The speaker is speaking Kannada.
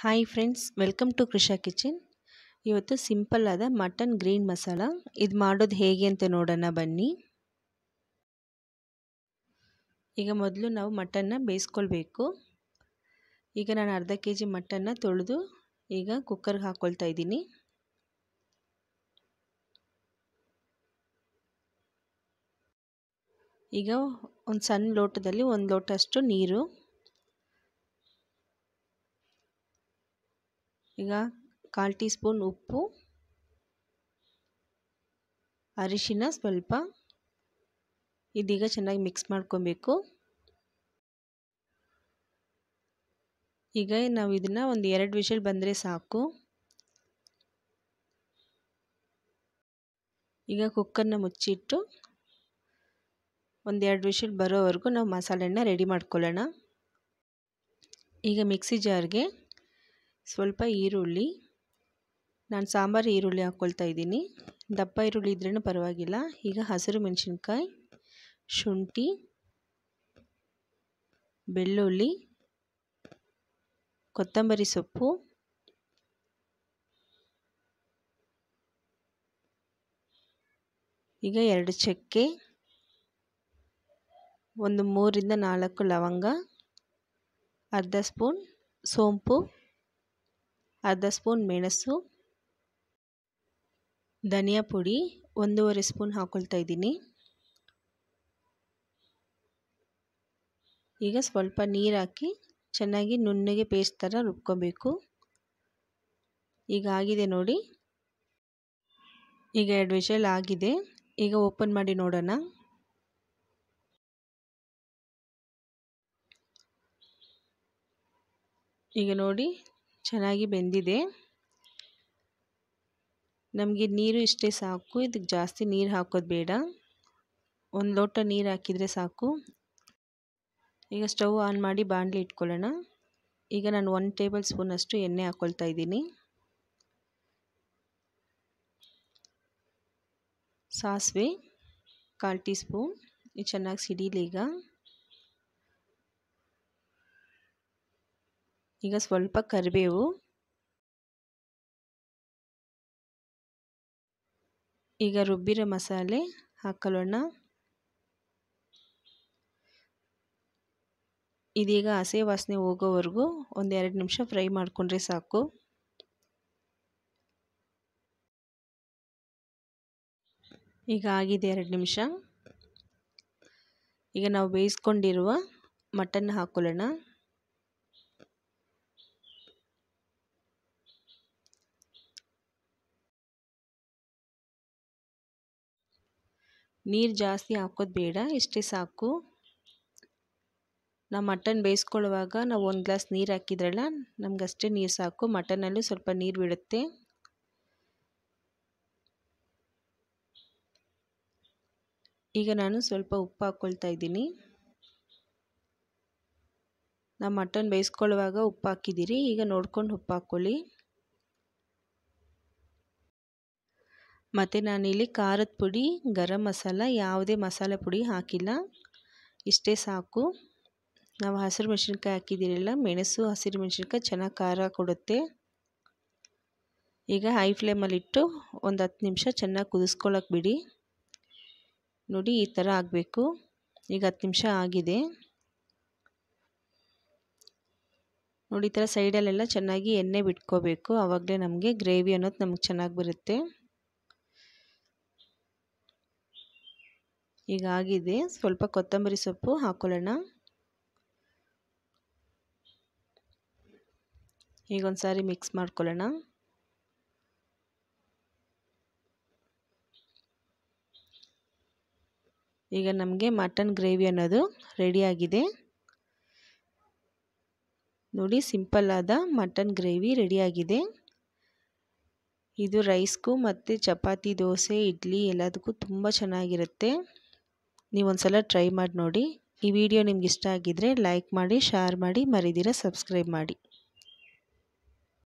hi friends welcome to Krisha kitchen ಇವತ್ತು ಸಿಂಪಲ್ ಆದ ಮಟನ್ ಗ್ರೀನ್ ಮಸಾಲ ಇದು ಮಾಡೋದು ಹೇಗೆ ಅಂತ ನೋಡೋಣ ಬನ್ನಿ ಈಗ ಮೊದಲು ನಾವು ಮಟನ್ನ ಬೇಯಿಸ್ಕೊಳ್ಬೇಕು ಈಗ ನಾನು ಅರ್ಧ ಕೆ ಜಿ ಮಟನ್ನ ತೊಳೆದು ಈಗ ಕುಕ್ಕರ್ಗೆ ಹಾಕ್ಕೊಳ್ತಾ ಇದ್ದೀನಿ ಈಗ ಒಂದು ಸಣ್ಣ ಲೋಟದಲ್ಲಿ ಒಂದು ಲೋಟಷ್ಟು ನೀರು ಈಗ ಕಾಲು ಟೀ ಸ್ಪೂನ್ ಉಪ್ಪು ಅರಿಶಿನ ಸ್ವಲ್ಪ ಇದೀಗ ಚೆನ್ನಾಗಿ ಮಿಕ್ಸ್ ಮಾಡ್ಕೊಬೇಕು ಈಗ ನಾವು ಇದನ್ನು ಒಂದು ಎರಡು ವಿಷಲ್ ಬಂದರೆ ಸಾಕು ಈಗ ಕುಕ್ಕರ್ನ ಮುಚ್ಚಿಟ್ಟು ಒಂದೆರಡು ವಿಷಲ್ ಬರೋವರೆಗೂ ನಾವು ಮಸಾಲೆನ ರೆಡಿ ಮಾಡ್ಕೊಳ್ಳೋಣ ಈಗ ಮಿಕ್ಸಿ ಜಾರ್ಗೆ ಸ್ವಲ್ಪ ಈರುಳ್ಳಿ ನಾನು ಸಾಂಬಾರು ಈರುಳ್ಳಿ ಹಾಕ್ಕೊಳ್ತಾ ಇದ್ದೀನಿ ದಪ್ಪ ಈರುಳ್ಳಿ ಇದ್ರೂ ಪರವಾಗಿಲ್ಲ ಈಗ ಹಸಿರು ಮೆಣಸಿನ್ಕಾಯಿ ಶುಂಠಿ ಬೆಳ್ಳುಳ್ಳಿ ಕೊತ್ತಂಬರಿ ಸೊಪ್ಪು ಈಗ ಎರಡು ಚಕ್ಕೆ ಒಂದು ಮೂರಿಂದ ನಾಲ್ಕು ಲವಂಗ ಅರ್ಧ ಸ್ಪೂನ್ ಸೋಂಪು ಅರ್ಧ ಸ್ಪೂನ್ ಮೆಣಸು ಧನಿಯಾ ಪುಡಿ ಒಂದೂವರೆ ಸ್ಪೂನ್ ಹಾಕ್ಕೊಳ್ತಾ ಇದ್ದೀನಿ ಈಗ ಸ್ವಲ್ಪ ನೀರು ಹಾಕಿ ಚೆನ್ನಾಗಿ ನುಣ್ಣಗೆ ಪೇಸ್ಟ್ ಥರ ರುಬ್ಕೊಬೇಕು ಈಗ ಆಗಿದೆ ನೋಡಿ ಈಗ ಎರಡು ವಿಷಲ್ ಆಗಿದೆ ಈಗ ಓಪನ್ ಮಾಡಿ ನೋಡೋಣ ಈಗ ನೋಡಿ ಚೆನ್ನಾಗಿ ಬೆಂದಿದೆ ನಮಗೆ ನೀರು ಇಷ್ಟೇ ಸಾಕು ಇದಕ್ಕೆ ಜಾಸ್ತಿ ನೀರು ಹಾಕೋದು ಬೇಡ ಒಂದು ಲೋಟ ನೀರು ಹಾಕಿದರೆ ಸಾಕು ಈಗ ಸ್ಟವ್ ಆನ್ ಮಾಡಿ ಬಾಣಲಿ ಇಟ್ಕೊಳ್ಳೋಣ ಈಗ ನಾನು ಒನ್ ಟೇಬಲ್ ಸ್ಪೂನಷ್ಟು ಎಣ್ಣೆ ಹಾಕ್ಕೊಳ್ತಾ ಇದ್ದೀನಿ ಸಾಸಿವೆ ಕಾಲು ಟೀ ಸ್ಪೂನ್ ಇದು ಚೆನ್ನಾಗಿ ಸಿಡೀಲಿ ಈಗ ಈಗ ಸ್ವಲ್ಪ ಕರಿಬೇವು ಈಗ ರುಬ್ಬಿರೋ ಮಸಾಲೆ ಹಾಕೊಳ್ಳೋಣ ಇದೀಗ ಹಸೆ ವಾಸನೆ ಹೋಗೋವರೆಗೂ ಒಂದೆರಡು ನಿಮಿಷ ಫ್ರೈ ಮಾಡಿಕೊಂಡ್ರೆ ಸಾಕು ಈಗ ಆಗಿದೆ ಎರಡು ನಿಮಿಷ ಈಗ ನಾವು ಬೇಯಿಸ್ಕೊಂಡಿರುವ ಮಟನ್ ಹಾಕೊಳ್ಳೋಣ ನೀರು ಜಾಸ್ತಿ ಹಾಕೋದು ಬೇಡ ಇಷ್ಟೇ ಸಾಕು ನಾವು ಮಟನ್ ಬೇಯಿಸ್ಕೊಳ್ಳುವಾಗ ನಾವು ಒಂದು ಗ್ಲಾಸ್ ನೀರು ಹಾಕಿದ್ರಲ್ಲ ಅಷ್ಟೇ ನೀರು ಸಾಕು ಮಟನಲ್ಲೂ ಸ್ವಲ್ಪ ನೀರು ಬಿಡುತ್ತೆ ಈಗ ನಾನು ಸ್ವಲ್ಪ ಉಪ್ಪು ಹಾಕ್ಕೊಳ್ತಾ ಇದ್ದೀನಿ ನಾವು ಮಟನ್ ಬೇಯಿಸ್ಕೊಳ್ಳುವಾಗ ಉಪ್ಪು ಹಾಕಿದ್ದೀರಿ ಈಗ ನೋಡ್ಕೊಂಡು ಉಪ್ಪು ಹಾಕ್ಕೊಳ್ಳಿ ಮತ್ತು ನಾನಿಲ್ಲಿ ಖಾರದ ಪುಡಿ ಗರಂ ಮಸಾಲ ಯಾವುದೇ ಮಸಾಲೆ ಪುಡಿ ಹಾಕಿಲ್ಲ ಇಷ್ಟೇ ಸಾಕು ನಾವು ಹಸಿರು ಮೆಣಸಿನ್ಕಾಯಿ ಹಾಕಿದ್ದೀರಲ್ಲ ಮೆಣಸು ಹಸಿರು ಮೆಣಸಿನ್ಕಾಯಿ ಚೆನ್ನಾಗಿ ಖಾರ ಕೊಡುತ್ತೆ ಈಗ ಹೈ ಫ್ಲೇಮಲ್ಲಿಟ್ಟು ಒಂದು ಹತ್ತು ನಿಮಿಷ ಚೆನ್ನಾಗಿ ಕುದಿಸ್ಕೊಳ್ಳೋಕೆ ಬಿಡಿ ನೋಡಿ ಈ ಥರ ಆಗಬೇಕು ಈಗ ಹತ್ತು ನಿಮಿಷ ಆಗಿದೆ ನೋಡಿ ಈ ಥರ ಸೈಡಲ್ಲೆಲ್ಲ ಚೆನ್ನಾಗಿ ಎಣ್ಣೆ ಬಿಟ್ಕೋಬೇಕು ಆವಾಗಲೇ ನಮಗೆ ಗ್ರೇವಿ ಅನ್ನೋದು ನಮಗೆ ಚೆನ್ನಾಗಿ ಬರುತ್ತೆ ಈಗ ಆಗಿದೆ ಸ್ವಲ್ಪ ಕೊತ್ತಂಬರಿ ಸೊಪ್ಪು ಹಾಕೊಳ್ಳೋಣ ಈಗ ಒಂದು ಸಾರಿ ಮಿಕ್ಸ್ ಮಾಡ್ಕೊಳ್ಳೋಣ ಈಗ ನಮಗೆ ಮಟನ್ ಗ್ರೇವಿ ಅನ್ನೋದು ರೆಡಿಯಾಗಿದೆ ನೋಡಿ ಸಿಂಪಲ್ ಆದ ಮಟನ್ ಗ್ರೇವಿ ರೆಡಿಯಾಗಿದೆ ಇದು ರೈಸ್ಗೂ ಮತ್ತು ಚಪಾತಿ ದೋಸೆ ಇಡ್ಲಿ ಎಲ್ಲದಕ್ಕೂ ತುಂಬ ಚೆನ್ನಾಗಿರುತ್ತೆ ನೀವೊಂದು ಸಲ ಟ್ರೈ ಮಾಡಿ ನೋಡಿ ಈ ವಿಡಿಯೋ ನಿಮ್ಗೆ ಇಷ್ಟ ಆಗಿದ್ದರೆ ಲೈಕ್ ಮಾಡಿ ಶೇರ್ ಮಾಡಿ ಮರಿದಿರ ಸಬ್ಸ್ಕ್ರೈಬ್ ಮಾಡಿ